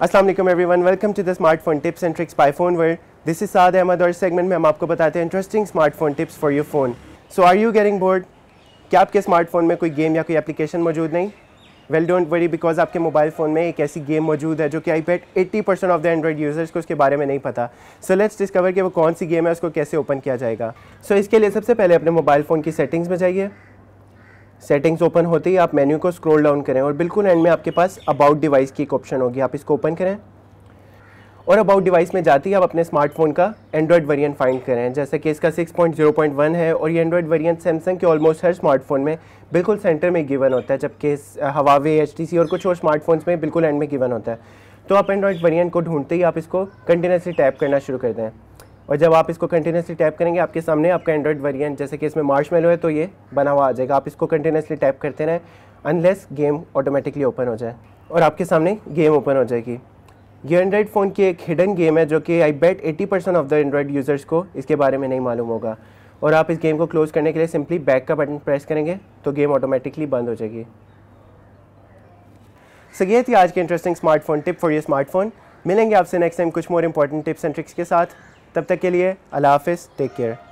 Aslam everyone welcome to the smartphone tips and tricks by phone world this is Saad Ahmed और segment में हम आपको बताते हैं interesting smartphone tips for your phone so are you getting bored क्या आपके smartphone में कोई गेम या कोई एप्लीकेशन मौजूद नहीं वेल डोंट वरी बिकॉज आपके मोबाइल फ़ोन में एक ऐसी गेम मौजूद है जो कि I bet eighty percent of the Android users को उसके बारे में नहीं पता सो लेट्स डिस्कवर कि वो कौन सी गेम है उसको कैसे ओपन किया जाएगा सो so, इसके लिए सबसे पहले अपने मोबाइल फ़ोन की सेटिंग्स में जाइए सेटिंग्स ओपन होते ही आप मेन्यू को स्क्रॉल डाउन करें और बिल्कुल एंड में आपके पास अबाउट डिवाइस की एक ऑप्शन होगी आप इसको ओपन करें और अबाउट डिवाइस में जाते ही आप अपने स्मार्टफोन का एंड्रॉयड वेरिएंट फाइंड करें जैसे कि इसका 6.0.1 है और ये एंड्रॉयड वेरिएंट सैमसंग के ऑलमोस्ट हर स्मार्टफोन में बिल्कुल सेंटर में गिवन होता है जबकि हवावे एच और कुछ और स्मार्टफोन्स में बिल्कुल एंड में गिवन होता है तो आप एंड्रॉयड वेरियंट को ढूंढते ही आप इसको कंटिन्यूसली टैप करना शुरू कर दें और जब आप इसको कंटिन्यूसली टैप करेंगे आपके सामने आपका एंड्रॉइड वेरियंट जैसे कि इसमें मार्च है तो ये बना हुआ आ जाएगा आप इसको कंटिन्यूसली टैप करते रहें अनलेस गेम ऑटोमेटिकली ओपन हो जाए और आपके सामने गेम ओपन हो जाएगी ये एंड्रॉयड फ़ोन की एक हिडन गेम है जो कि I bet 80 percent of the Android users को इसके बारे में नहीं मालूम होगा और आप इस गेम को क्लोज़ करने के लिए सिंपली बैक का बटन प्रेस करेंगे तो गेम ऑटोमेटिकली बंद हो जाएगी सो ये थी आज की इंटरेस्टिंग स्मार्टफोन टिप फॉर ये स्मार्टफोन मिलेंगे आपसे नेक्स्ट टाइम कुछ more important tips and tricks के साथ तब तक के लिए अल्लाह हाफ़ टेक केयर